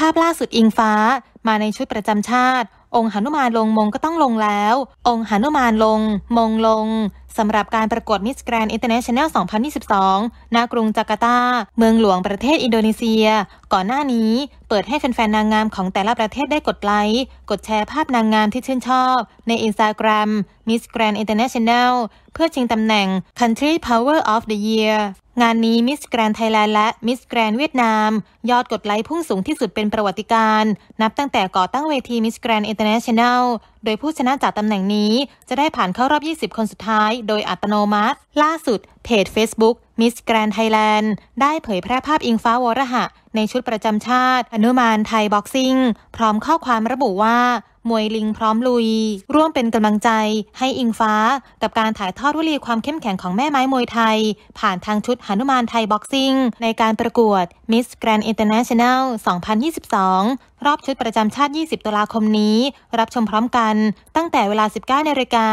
ภาพล่าสุดอิงฟ้ามาในชุดประจำชาติ องค์หนุมานลงมงก็ต้องลงแล้ว องค์หนุมานลง มงลงสำหรับการประกวดมิสแกรนด์อินเตอร์เนชั่นแนล 2022ณกรุงจาการ์ตาเมืองหลวงประเทศอินโดนีเซีย ก่อนหน้านี้เปิดให้แฟนๆนางงามของแต่ละประเทศได้กดไลค์ กดแชร์ภาพนางงามที่ชื่นชอบ ใน Instagram Miss Grand International เพื่อชิงตำแหน่ง Country Power of the Year งานนี้มิสแกรนไทยแลนด์และมิสแกรนเวียดนามยอดกดไลค์พุ่งสูงที่สุดเป็นประวัติการ นับตั้งแต่ก่อตั้งเวทีมิสแกรนอินเตอร์เนชั่นแนลโดยผู้ชนะจากตำแหน่งนี้จะได้ผ่านเข้ารอบ 20 คนสุดท้ายโดยอัตโนมัติ ล่าสุด เพจ Facebook มิสแกรนไทยแลนด์ได้เผยแพร่ภาพอิงฟ้าวรหะ ในชุดประจำชาติ อนุมานไทยบ็อกซิ่งพร้อมข้อความระบุว่ามวยลิงพร้อมลุย ร่วมเป็นกำลังใจ ให้อิงฟ้า กับการถ่ายทอดวลีความเข้มแข็งของแม่ไม้มวยไทย ผ่านทางชุดหนุมานไทยบ็อกซิ่งในการประกวด Miss Grand International 2022 รอบชุดประจำชาติ 20ตุลาคมนี้ รับชมพร้อมกัน ตั้งแต่เวลา 19นาฬิกา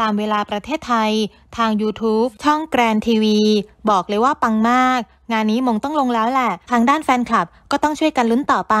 ตามเวลาประเทศไทย ทาง YouTube ช่องแกรนทีวีบอกเลยว่าปังมาก งานนี้มงต้องลงแล้วแหละ ทางด้านแฟนคลับก็ต้องช่วยกันลุ้นต่อไป